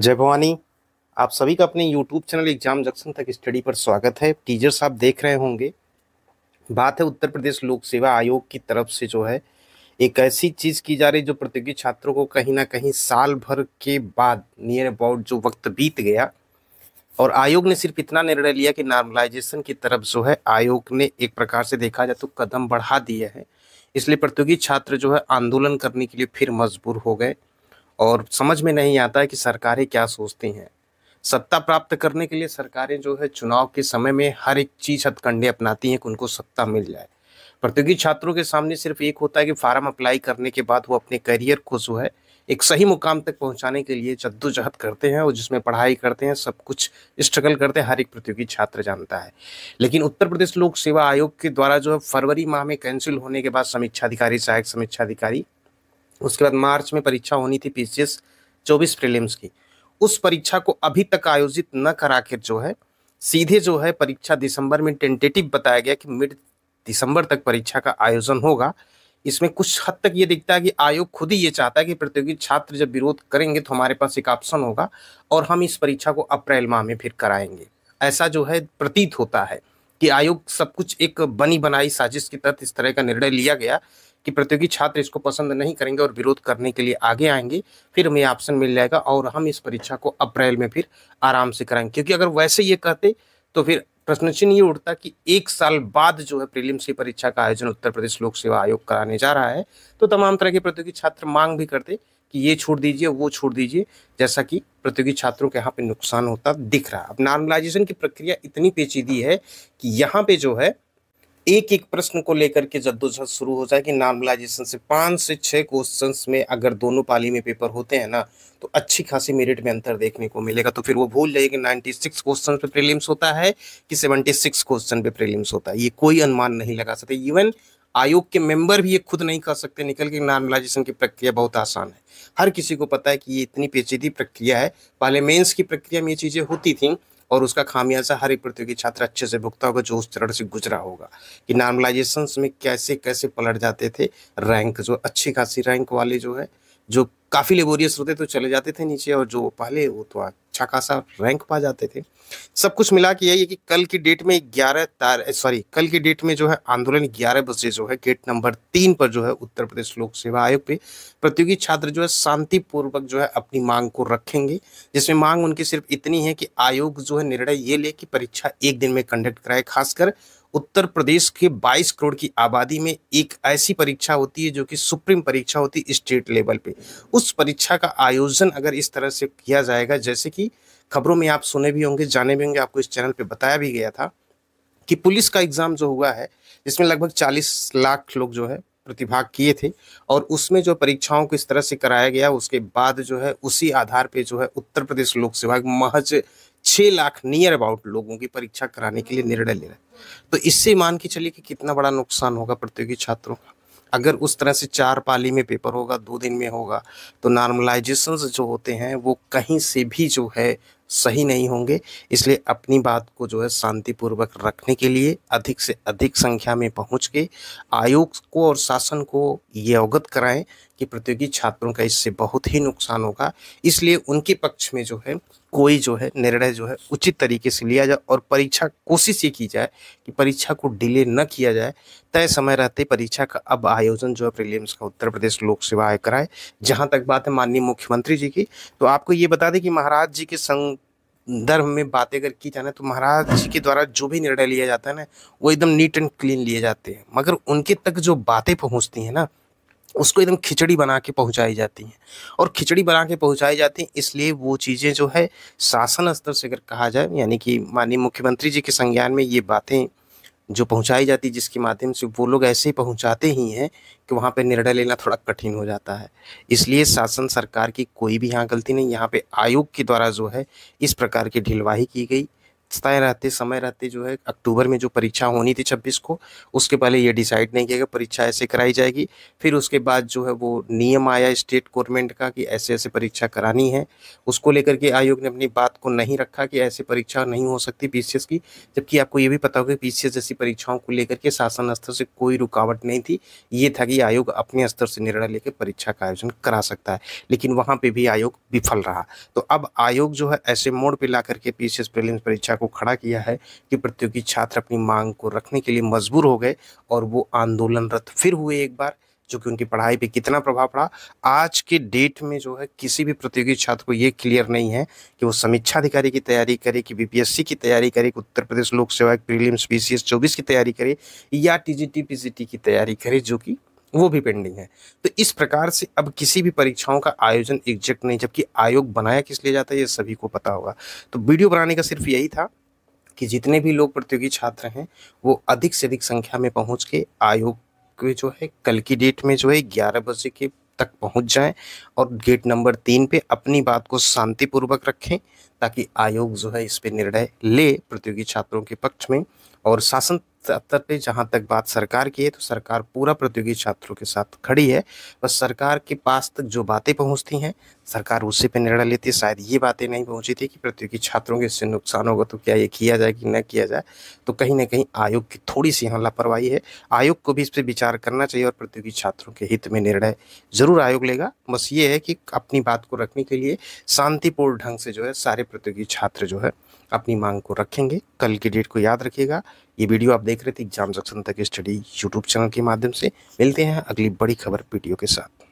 जय भवानी आप सभी का अपने यूट्यूब चैनल एग्जाम जंक्शन तक स्टडी पर स्वागत है टीचर्स आप देख रहे होंगे बात है उत्तर प्रदेश लोक सेवा आयोग की तरफ से जो है एक ऐसी चीज़ की जा रही जो प्रतियोगी छात्रों को कहीं ना कहीं साल भर के बाद नियर अबाउट जो वक्त बीत गया और आयोग ने सिर्फ इतना निर्णय लिया कि नॉर्मलाइजेशन की तरफ जो है आयोग ने एक प्रकार से देखा जाए तो कदम बढ़ा दिया है इसलिए प्रतियोगी छात्र जो है आंदोलन करने के लिए फिर मजबूर हो गए और समझ में नहीं आता है कि सरकारें क्या सोचती हैं सत्ता प्राप्त करने के लिए सरकारें जो है चुनाव के समय में हर एक चीज़ हथकंडे अपनाती हैं कि उनको सत्ता मिल जाए प्रतियोगी छात्रों के सामने सिर्फ एक होता है कि फार्म अप्लाई करने के बाद वो अपने करियर को जो है एक सही मुकाम तक पहुंचाने के लिए जद्दोजहद करते हैं और जिसमें पढ़ाई करते हैं सब कुछ स्ट्रगल करते हैं हर एक प्रतियोगी छात्र जानता है लेकिन उत्तर प्रदेश लोक सेवा आयोग के द्वारा जो है फरवरी माह में कैंसिल होने के बाद समीक्षा अधिकारी सहायक समीक्षा अधिकारी उसके बाद मार्च में परीक्षा होनी थी पी चौबीस प्रीलिम्स की उस परीक्षा को अभी तक आयोजित न करा कर जो है सीधे जो है परीक्षा दिसंबर में टेंटेटिव बताया गया कि मिड दिसंबर तक परीक्षा का आयोजन होगा इसमें कुछ हद तक ये दिखता है कि आयोग खुद ही ये चाहता है कि प्रतियोगी छात्र जब विरोध करेंगे तो हमारे पास एक ऑप्शन होगा और हम इस परीक्षा को अप्रैल माह में फिर कराएंगे ऐसा जो है प्रतीत होता है कि आयोग सब कुछ एक बनी बनाई साजिश के तहत इस तरह का निर्णय लिया गया कि प्रतियोगी छात्र इसको पसंद नहीं करेंगे और विरोध करने के लिए आगे आएंगे फिर हमें ऑप्शन मिल जाएगा और हम इस परीक्षा को अप्रैल में फिर आराम से कराएंगे क्योंकि अगर वैसे ये कहते तो फिर प्रश्न चिन्ह ये उठता कि एक साल बाद जो है प्रीलिम्स की परीक्षा का आयोजन उत्तर प्रदेश लोक सेवा आयोग कराने जा रहा है तो तमाम तरह के प्रतियोगी छात्र मांग भी करते कि ये छोड़ दीजिए वो छोड़ दीजिए जैसा कि प्रतियोगी छात्रों के यहाँ पे नुकसान होता दिख रहा अब नॉर्मलाइजेशन की प्रक्रिया इतनी पेचीदी है कि यहाँ पे जो है एक एक प्रश्न को लेकर के जद्दोजहद शुरू हो जाए कि नॉर्मलाइजेशन से पाँच से छः क्वेश्चन में अगर दोनों पाली में पेपर होते हैं ना तो अच्छी खासी मेरिट में अंतर देखने को मिलेगा तो फिर वो भूल जाइए कि सिक्स क्वेश्चन पे प्रीलिम्स होता है कि सिक्स क्वेश्चन पे प्रीलिम्स होता है ये कोई अनुमान नहीं लगा सकते इवन आयोग के मेंबर भी ये खुद नहीं कर सकते निकल के नॉर्मलाइजेशन की प्रक्रिया बहुत आसान है हर किसी को पता है कि ये इतनी पेचीदी प्रक्रिया है पहले मेंस की प्रक्रिया में ये चीज़ें होती थी और उसका खामियाजा हर एक प्रतियोगी छात्र अच्छे से भुगता होगा जो उस चरण से गुजरा होगा कि नॉर्मलाइजेशन में कैसे कैसे पलट जाते थे रैंक जो अच्छी खासी रैंक वाले जो है जो काफ़ी लेबोरियस होते तो चले जाते थे नीचे और जो पहले वो तो अच्छा खासा रैंक पा जाते थे सब कुछ मिला के यही है कि कल की डेट में ग्यारह तार सॉरी कल की डेट में जो है आंदोलन ग्यारह बजे जो है गेट नंबर तीन पर जो है उत्तर प्रदेश लोक सेवा आयोग पे प्रतियोगी छात्र जो है शांतिपूर्वक जो है अपनी मांग को रखेंगे जिसमें मांग उनकी सिर्फ इतनी है कि आयोग जो है निर्णय ये ले कि परीक्षा एक दिन में कंडक्ट कराए खासकर उत्तर प्रदेश के 22 करोड़ की आबादी में एक ऐसी परीक्षा होती है जो कि सुप्रीम परीक्षा होती है स्टेट लेवल पे उस उस परीक्षा का आयोजन अगर इस तरह से किया जाएगा जैसे कि खबरों में आप सुने भी होंगे जाने भी होंगे आपको इस चैनल पे बताया भी गया था कि पुलिस का एग्ज़ाम जो हुआ है जिसमें लगभग 40 लाख लोग जो है प्रतिभाग किए थे और उसमें जो परीक्षाओं को इस तरह से कराया गया उसके बाद जो है उसी आधार पे जो है उत्तर प्रदेश लोक सेवा महज छः लाख नियर अबाउट लोगों की परीक्षा कराने के लिए निर्णय ले रहा है तो इससे मान के चलिए कि कितना बड़ा नुकसान होगा प्रतियोगी छात्रों का अगर उस तरह से चार पाली में पेपर होगा दो दिन में होगा तो नॉर्मलाइजेशन जो होते हैं वो कहीं से भी जो है सही नहीं होंगे इसलिए अपनी बात को जो है शांतिपूर्वक रखने के लिए अधिक से अधिक संख्या में पहुंच के आयोग को और शासन को ये अवगत कराएं कि प्रतियोगी छात्रों का इससे बहुत ही नुकसान होगा इसलिए उनके पक्ष में जो है कोई जो है निर्णय जो है उचित तरीके से लिया जाए और परीक्षा कोशिश ये की जाए कि परीक्षा को डिले न किया जाए तय समय रहते परीक्षा का अब आयोजन जो है प्रिलियम्स का उत्तर प्रदेश लोक सेवा आयोग कराए जहाँ तक बात है माननीय मुख्यमंत्री जी की तो आपको ये बता दें कि महाराज जी के संग संदर्भ में बातें अगर की जाए तो महाराज जी के द्वारा जो भी निर्णय लिया जाता है ना वो एकदम नीट एंड क्लीन लिए जाते हैं मगर उनके तक जो बातें पहुँचती हैं ना उसको एकदम खिचड़ी बना के पहुँचाई जाती हैं और खिचड़ी बना के पहुँचाई जाती हैं इसलिए वो चीज़ें जो है शासन स्तर से अगर कहा जाए यानी कि माननीय मुख्यमंत्री जी के संज्ञान में ये बातें जो पहुंचाई जाती है जिसके माध्यम से वो लोग ऐसे ही पहुंचाते ही हैं कि वहाँ पे निर्णय लेना थोड़ा कठिन हो जाता है इसलिए शासन सरकार की कोई भी यहाँ गलती नहीं यहाँ पे आयोग के द्वारा जो है इस प्रकार की ढिलवाही की गई समय रहते समय रहते जो है अक्टूबर में जो परीक्षा होनी थी छब्बीस को उसके पहले ये डिसाइड नहीं किया गया परीक्षा ऐसे कराई जाएगी फिर उसके बाद जो है वो नियम आया स्टेट गवर्नमेंट का कि ऐसे ऐसे परीक्षा करानी है उसको लेकर के आयोग ने अपनी बात को नहीं रखा कि ऐसी परीक्षा नहीं हो सकती पी की जबकि आपको ये भी पता होगा पी जैसी परीक्षाओं को लेकर के शासन स्तर से कोई रुकावट नहीं थी ये था कि आयोग अपने स्तर से निर्णय लेकर परीक्षा का आयोजन करा सकता है लेकिन वहाँ पर भी आयोग विफल रहा तो अब आयोग जो है ऐसे मोड़ पर ला करके पी सी परीक्षा को खड़ा किया है कि प्रतियोगी छात्र अपनी मांग को रखने के लिए मजबूर हो गए और वो आंदोलनरत फिर हुए एक बार जो कि उनकी पढ़ाई पे कितना प्रभाव पड़ा आज के डेट में जो है किसी भी प्रतियोगी छात्र को ये क्लियर नहीं है कि वो समीक्षा अधिकारी की तैयारी करे कि बीपीएससी की तैयारी करे कि उत्तर प्रदेश लोक सेवा प्रीलिम्स बीसीएस 24 की तैयारी करे या टीजीटी पीजीटी की तैयारी करे जो कि वो भी पेंडिंग है तो इस प्रकार से अब किसी भी परीक्षाओं का आयोजन एग्जैक्ट नहीं जबकि आयोग बनाया किस लिए जाता है ये सभी को पता होगा तो वीडियो बनाने का सिर्फ यही था कि जितने भी लोग प्रतियोगी छात्र हैं वो अधिक से अधिक संख्या में पहुंच के आयोग के जो है कल की डेट में जो है ग्यारह बजे के तक पहुंच जाएं और गेट नंबर तीन पे अपनी बात को शांतिपूर्वक रखें ताकि आयोग जो है इस पर निर्णय ले प्रतियोगी छात्रों के पक्ष में और शासन स्तर पे जहाँ तक बात सरकार की है तो सरकार पूरा प्रतियोगी छात्रों के साथ खड़ी है बस सरकार के पास तक जो बातें पहुँचती हैं सरकार उसी पे निर्णय लेती है शायद ये बातें नहीं पहुँची थी कि प्रतियोगी छात्रों के इससे नुकसान होगा तो क्या ये किया जाए कि न किया जाए तो कहीं ना कहीं आयोग की थोड़ी सी यहाँ लापरवाही है आयोग को भी इस पर विचार करना चाहिए और प्रतियोगी छात्रों के हित में निर्णय ज़रूर आयोग लेगा बस ये है कि अपनी बात को रखने के लिए शांतिपूर्ण ढंग से जो है सारे प्रतियोगी छात्र जो है अपनी मांग को रखेंगे कल की डेट को याद रखिएगा ये वीडियो आप देख रहे थे एग्जाम जंक्शन तक स्टडी यूट्यूब चैनल के माध्यम से मिलते हैं अगली बड़ी खबर पीटीओ के साथ